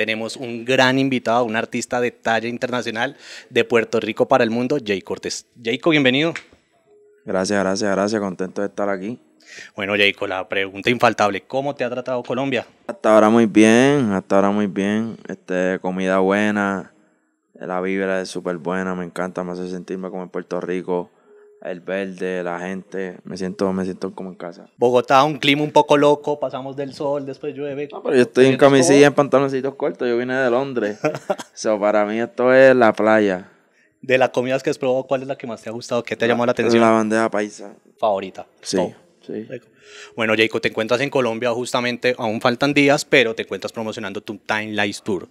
tenemos un gran invitado, un artista de talla internacional de Puerto Rico para el mundo, Jay Cortés. Jayco, bienvenido. Gracias, gracias, gracias. Contento de estar aquí. Bueno, Jayco, la pregunta infaltable, ¿cómo te ha tratado Colombia? Hasta ahora muy bien, hasta ahora muy bien. Este, comida buena, la vibra es súper buena, me encanta, me hace sentirme como en Puerto Rico el verde, la gente, me siento, me siento como en casa. Bogotá, un clima un poco loco, pasamos del sol, después llueve. No, pero yo estoy en camisilla, en pantaloncitos cortos, yo vine de Londres. so, para mí esto es la playa. De las comidas que has probado, ¿cuál es la que más te ha gustado? ¿Qué te ha llamado la atención? La bandeja paisa. Favorita. Sí. Bueno, Jacob, te encuentras en Colombia justamente, aún faltan días, pero te encuentras promocionando tu Timelines Tour.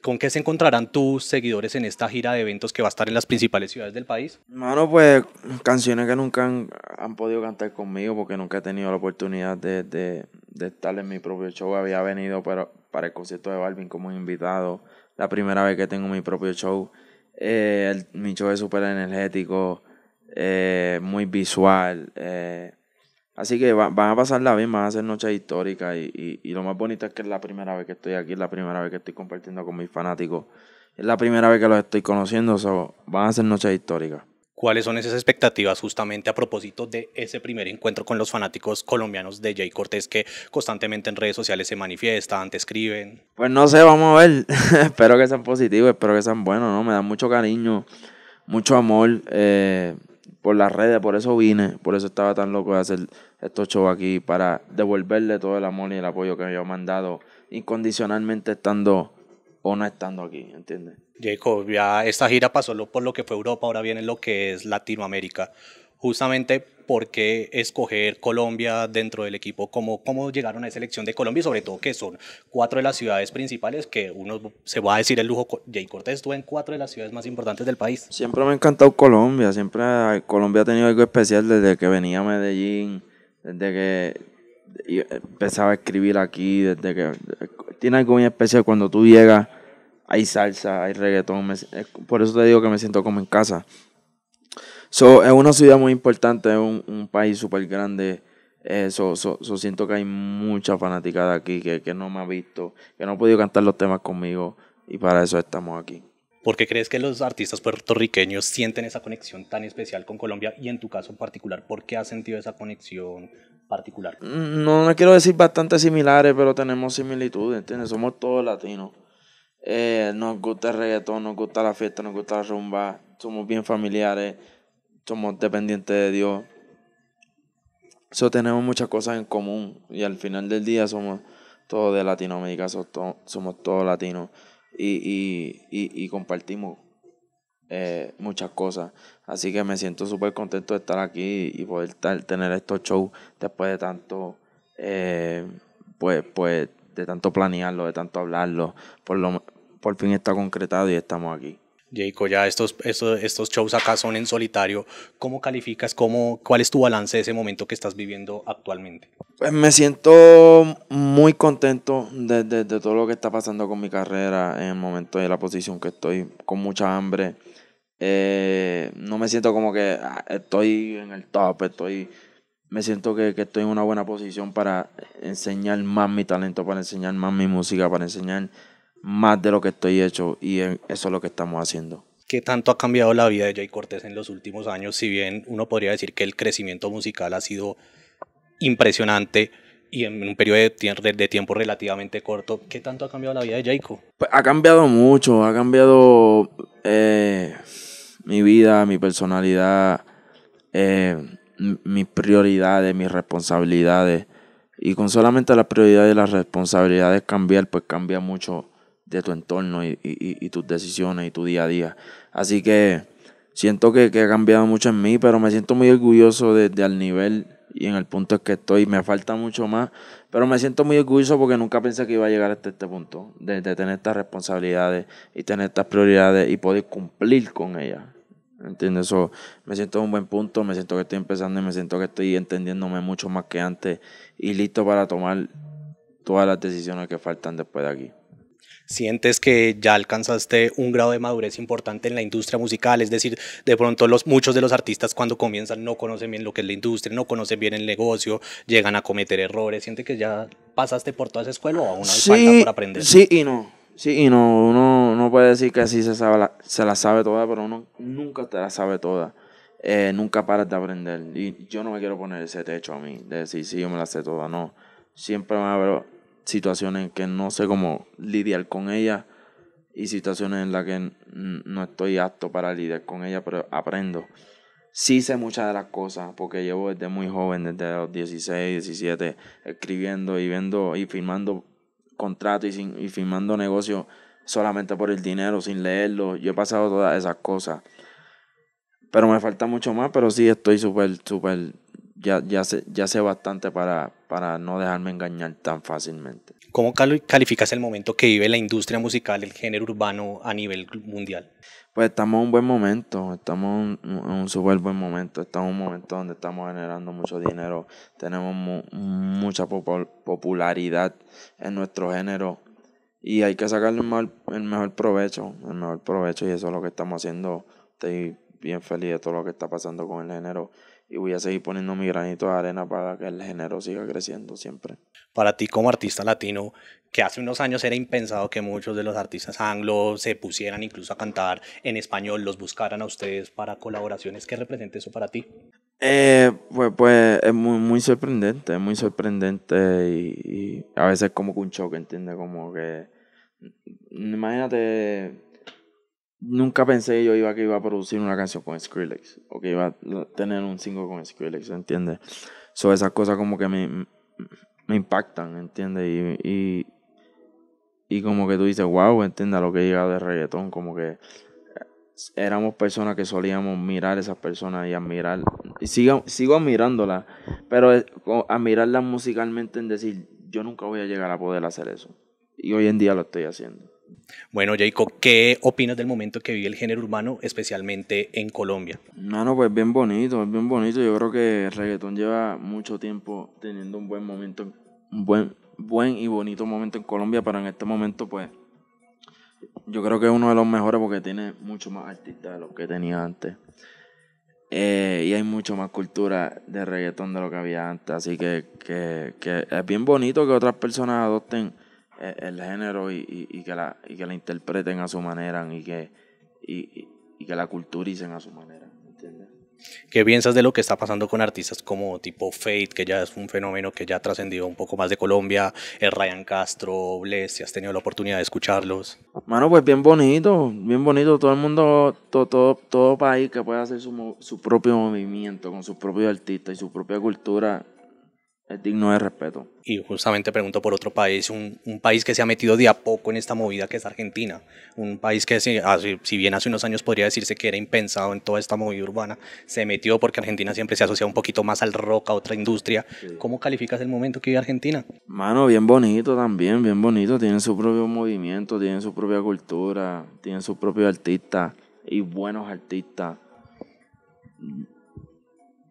¿Con qué se encontrarán tus seguidores en esta gira de eventos que va a estar en las principales ciudades del país? Mano, pues canciones que nunca han, han podido cantar conmigo porque nunca he tenido la oportunidad de, de, estar en mi propio show. Había venido para, para el concierto de Balvin como invitado, la primera vez que tengo mi propio show. Eh, mi show es súper energético, eh, muy visual. Eh, Así que van a pasar la misma, van a ser noches históricas y, lo más bonito es que es la primera vez que estoy aquí, es la primera vez que estoy compartiendo con mis fanáticos, es la primera vez que los estoy conociendo, so, van a ser noches históricas. ¿Cuáles son esas expectativas justamente a propósito de ese primer encuentro con los fanáticos colombianos de Jay Cortés que constantemente en redes sociales se manifiestan, te escriben? Pues no sé, vamos a ver. espero que sean positivos, espero que sean buenos, ¿no? Me dan mucho cariño, mucho amor. Eh, por las redes, por eso vine, por eso estaba tan loco de hacer estos shows aquí, para devolverle todo el amor y el apoyo que me han mandado, incondicionalmente estando o no estando aquí, ¿entiendes? Jacob, ya esta gira pasó por lo que fue Europa, ahora viene lo que es Latinoamérica justamente por qué escoger Colombia dentro del equipo, cómo, cómo llegaron a esa elección de Colombia sobre todo que son cuatro de las ciudades principales que uno se va a decir el lujo, Jay Cortés estuvo en cuatro de las ciudades más importantes del país. Siempre me ha encantado Colombia, siempre eh, Colombia ha tenido algo especial desde que venía a Medellín, desde que eh, empezaba a escribir aquí, desde que eh, tiene algo muy especial cuando tú llegas, hay salsa, hay reggaetón, por eso te digo que me siento como en casa. So, es una ciudad muy importante, es un, un país súper grande. Eh, so, so siento que hay mucha fanaticada aquí que, que no me ha visto, que no ha podido cantar los temas conmigo y para eso estamos aquí. ¿Por qué crees que los artistas puertorriqueños sienten esa conexión tan especial con Colombia y en tu caso en particular, por qué has sentido esa conexión particular? No, no quiero decir bastante similares, pero tenemos similitudes, ¿entiendes? Somos todos latinos. Eh, nos gusta el reggaetón, nos gusta la fiesta, nos gusta la rumba, somos bien familiares, somos dependientes de Dios. So, tenemos muchas cosas en común y al final del día somos todos de Latinoamérica, somos todos latinos y, y, y, compartimos eh, muchas cosas. Así que me siento súper contento de estar aquí y poder tener estos shows después de tanto, eh, pues, pues, de tanto planearlo, de tanto hablarlo. Por, lo, por fin está concretado y estamos aquí. Jeyco, ya estos, estos, estos, shows acá son en solitario. ¿Cómo calificas? Cómo, ¿Cuál es tu balance de ese momento que estás viviendo actualmente? Pues me siento muy contento de, de, todo lo que está pasando con mi carrera en el momento de la posición que estoy, con mucha hambre. Eh, no me siento como que ah, estoy en el top, estoy me siento que, que, estoy en una buena posición para enseñar más mi talento, para enseñar más mi música, para enseñar más de lo que estoy hecho y eso es lo que estamos haciendo. ¿Qué tanto ha cambiado la vida de Jay Cortés en los últimos años? Si bien uno podría decir que el crecimiento musical ha sido impresionante y en un periodo de, tiempo relativamente corto, ¿qué tanto ha cambiado la vida de Jayco? Pues ha cambiado mucho, ha cambiado eh, mi vida, mi personalidad, eh, mis prioridades, mis responsabilidades. Y con solamente las prioridades y las responsabilidades cambiar, pues cambia mucho de tu entorno y, tus decisiones y tu día a día. Así que siento que, ha cambiado mucho en mí, pero me siento muy orgulloso de, el nivel y en el punto en que estoy. Me falta mucho más, pero me siento muy orgulloso porque nunca pensé que iba a llegar hasta este punto, de, tener estas responsabilidades y tener estas prioridades y poder cumplir con ellas. ¿Entiendes? me siento en un buen punto, me siento que estoy empezando y me siento que estoy entendiéndome mucho más que antes y listo para tomar todas las decisiones que faltan después de aquí sientes que ya alcanzaste un grado de madurez importante en la industria musical, es decir, de pronto los, muchos de los artistas cuando comienzan no conocen bien lo que es la industria, no conocen bien el negocio, llegan a cometer errores, sientes que ya pasaste por toda esa escuela o aún hay falta por aprender. Sí y no, sí y no, uno no puede decir que así se, la, se la sabe toda, pero uno nunca te la sabe toda. Eh, nunca paras de aprender. Y yo no me quiero poner ese techo a mí, de decir, sí, yo me la sé toda, no. Siempre me abro situaciones que no sé cómo lidiar con ella y situaciones en las que no estoy apto para lidiar con ella pero aprendo. Sí sé muchas de las cosas porque llevo desde muy joven, desde los 16, 17, escribiendo y viendo y firmando contratos y, y firmando negocios solamente por el dinero, sin leerlo. Yo he pasado todas esas cosas. Pero me falta mucho más, pero sí estoy súper, súper ya, ya, sé, ya sé bastante para, para no dejarme engañar tan fácilmente. ¿Cómo calificas el momento que vive la industria musical, el género urbano a nivel mundial? Pues estamos en un buen momento, estamos en un súper buen momento, estamos en un momento donde estamos generando mucho dinero, tenemos mucha popularidad en nuestro género y hay que sacarle el mejor, provecho, el mejor provecho y eso es lo que estamos haciendo bien feliz de todo lo que está pasando con el género y voy a seguir poniendo mi granito de arena para que el género siga creciendo siempre. Para ti como artista latino, que hace unos años era impensado que muchos de los artistas anglos se pusieran incluso a cantar en español, los buscaran a ustedes para colaboraciones, ¿qué representa eso para ti? Eh, pues, pues es muy, muy sorprendente, es muy sorprendente y, a veces como que un choque, ¿entiendes? Como que, imagínate nunca pensé yo iba que iba a producir una canción con Skrillex o que iba a tener un single con Skrillex, ¿entiendes? So, esas cosas como que me, impactan, ¿entiendes? Y, y, como que tú dices, wow, entienda lo que llega de reggaetón, como que eh, éramos personas que solíamos mirar a esas personas y admirar, y sigo, sigo admirándolas, pero eh, admirarlas musicalmente en decir, yo nunca voy a llegar a poder hacer eso. Y hoy en día lo estoy haciendo. Bueno, Jacob, ¿qué opinas del momento que vive el género urbano, especialmente en Colombia? no, pues bien bonito, es bien bonito. Yo creo que el reggaetón lleva mucho tiempo teniendo un buen momento, un buen, buen y bonito momento en Colombia, pero en este momento, pues, yo creo que es uno de los mejores porque tiene mucho más artistas de los que tenía antes. Eh, y hay mucho más cultura de reggaetón de lo que había antes. Así que, que es bien bonito que otras personas adopten eh, el género y, que la, interpreten a su manera y que, y, que la culturicen a su manera. ¿entiendes? ¿Qué piensas de lo que está pasando con artistas como tipo Fate, que ya es un fenómeno que ya ha trascendido un poco más de Colombia, el eh, Ryan Castro, Bless, si has tenido la oportunidad de escucharlos? Mano, pues bien bonito, bien bonito. Todo el mundo, todo, todo, todo país que puede hacer su, su propio movimiento, con su propio artista y su propia cultura, es digno de respeto. Y justamente pregunto por otro país, un, país que se ha metido de a poco en esta movida que es Argentina, un país que ah, si, bien hace unos años podría decirse que era impensado en toda esta movida urbana, se metió porque Argentina siempre se asocia un poquito más al rock, a otra industria. ¿Cómo calificas el momento que vive Argentina? Mano, bien bonito también, bien bonito, tienen su propio movimiento, tienen su propia cultura, tienen su propio artista y buenos artistas.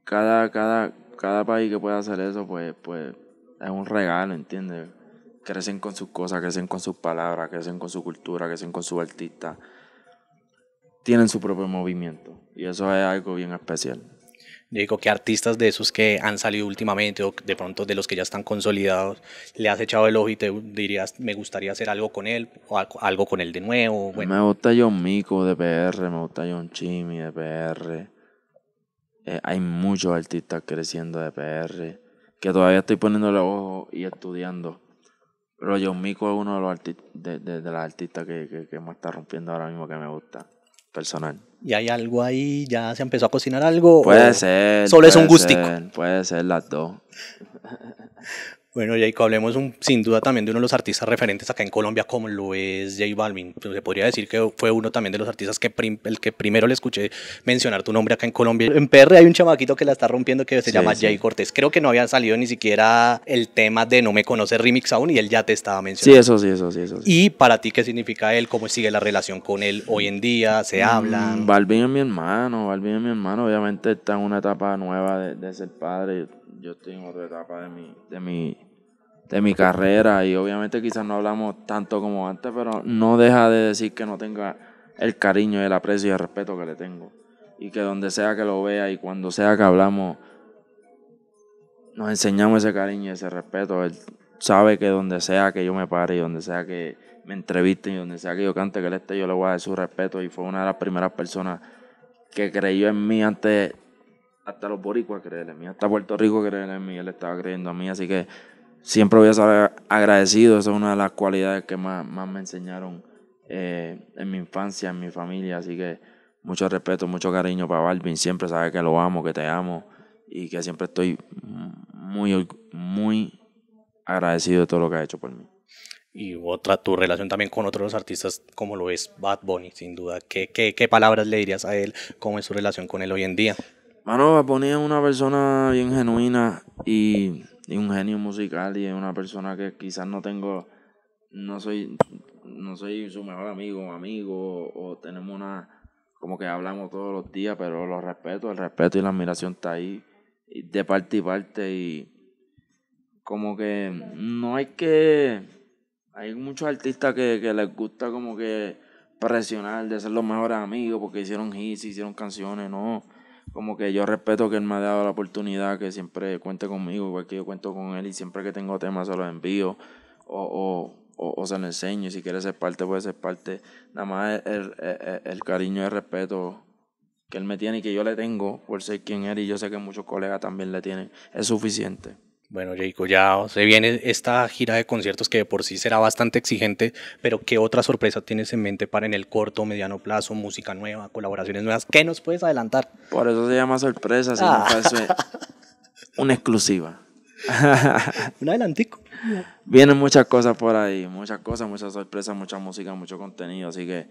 Cada, cada, cada país que pueda hacer eso, pues, pues es un regalo, ¿entiendes? Crecen con sus cosas, crecen con sus palabras, crecen con su cultura, crecen con su artista Tienen su propio movimiento y eso es algo bien especial. Digo, que artistas de esos que han salido últimamente o de pronto de los que ya están consolidados, le has echado el ojo y te dirías, me gustaría hacer algo con él o algo con él de nuevo? Me gusta John Mico de PR, me gusta John Chimmy de PR eh, hay muchos artistas creciendo de PR que todavía estoy poniéndole ojo y estudiando. Pero John Mico es uno de los artistas de, artistas que, que, me está rompiendo ahora mismo que me gusta. Personal. ¿Y hay algo ahí? ¿Ya se empezó a cocinar algo? Puede ser. Solo es un gustico. puede ser las dos. Bueno, Jayco, hablemos sin duda también de uno de los artistas referentes acá en Colombia, como lo es Jay Balvin. Pues, se podría decir que fue uno también de los artistas que el que primero le escuché mencionar tu nombre acá en Colombia. En PR hay un chamaquito que la está rompiendo que se llama Jay Cortés. Creo que no había salido ni siquiera el tema de No Me Conoce Remix aún y él ya te estaba mencionando. Sí, eso sí, eso sí. ¿Y para ti qué significa él? ¿Cómo sigue la relación con él hoy en día? ¿Se mm, hablan? Balvin es mi hermano, Balvin es mi hermano. Obviamente está en una etapa nueva de ser padre yo estoy en otra etapa de mi, de mi, de mi carrera y obviamente quizás no hablamos tanto como antes, pero no deja de decir que no tenga el cariño, el aprecio y el respeto que le tengo. Y que donde sea que lo vea y cuando sea que hablamos, nos enseñamos ese cariño y ese respeto. Él sabe que donde sea que yo me pare y donde sea que me entrevisten y donde sea que yo cante, que él esté, yo le voy a dar su respeto. Y fue una de las primeras personas que creyó en mí antes hasta los boricuas creen en mí, hasta Puerto Rico creen en mí, él estaba creyendo a mí, así que siempre voy a estar agradecido, esa es una de las cualidades que más, me enseñaron eh, en mi infancia, en mi familia, así que mucho respeto, mucho cariño para Balvin, siempre sabe que lo amo, que te amo y que siempre estoy muy, muy agradecido de todo lo que ha hecho por mí. Y otra, tu relación también con otros artistas como lo es Bad Bunny, sin duda. ¿Qué, qué, qué palabras le dirías a él? ¿Cómo es su relación con él hoy en día? Mano, ponía es una persona bien genuina y, un genio musical y es una persona que quizás no tengo, no soy, no soy su mejor amigo o amigo o tenemos una, como que hablamos todos los días, pero lo respeto, el respeto y la admiración está ahí de parte y parte y como que no hay que hay muchos artistas que, que les gusta como que presionar de ser los mejores amigos porque hicieron hits, hicieron canciones, no como que yo respeto que él me ha dado la oportunidad, que siempre cuente conmigo, porque que yo cuento con él y siempre que tengo temas se los envío o, o, o, o se los enseño. Y si quiere ser parte, puede ser parte. Nada más el, el cariño y el respeto que él me tiene y que yo le tengo por ser quien él y yo sé que muchos colegas también le tienen, es suficiente. Bueno, Jacob, ya se viene esta gira de conciertos que por sí será bastante exigente, pero ¿qué otra sorpresa tienes en mente para en el corto, mediano plazo, música nueva, colaboraciones nuevas? ¿Qué nos puedes adelantar? Por eso se llama sorpresa, si ah. una exclusiva. Un adelantico. Vienen muchas cosas por ahí, muchas cosas, muchas sorpresas, mucha música, mucho contenido, así que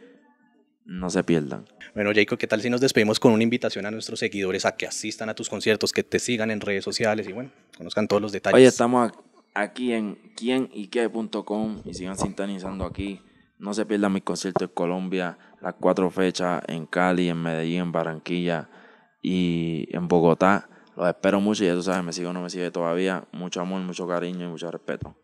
no se pierdan. Bueno, Jacob, ¿qué tal si nos despedimos con una invitación a nuestros seguidores a que asistan a tus conciertos, que te sigan en redes sociales y bueno, conozcan todos los detalles? Oye, estamos aquí en quienyque.com y sigan sintonizando aquí. No se pierdan mi concierto en Colombia, las cuatro fechas en Cali, en Medellín, en Barranquilla y en Bogotá. Los espero mucho y ya tú sabes, me sigo o no me sigue todavía. Mucho amor, mucho cariño y mucho respeto.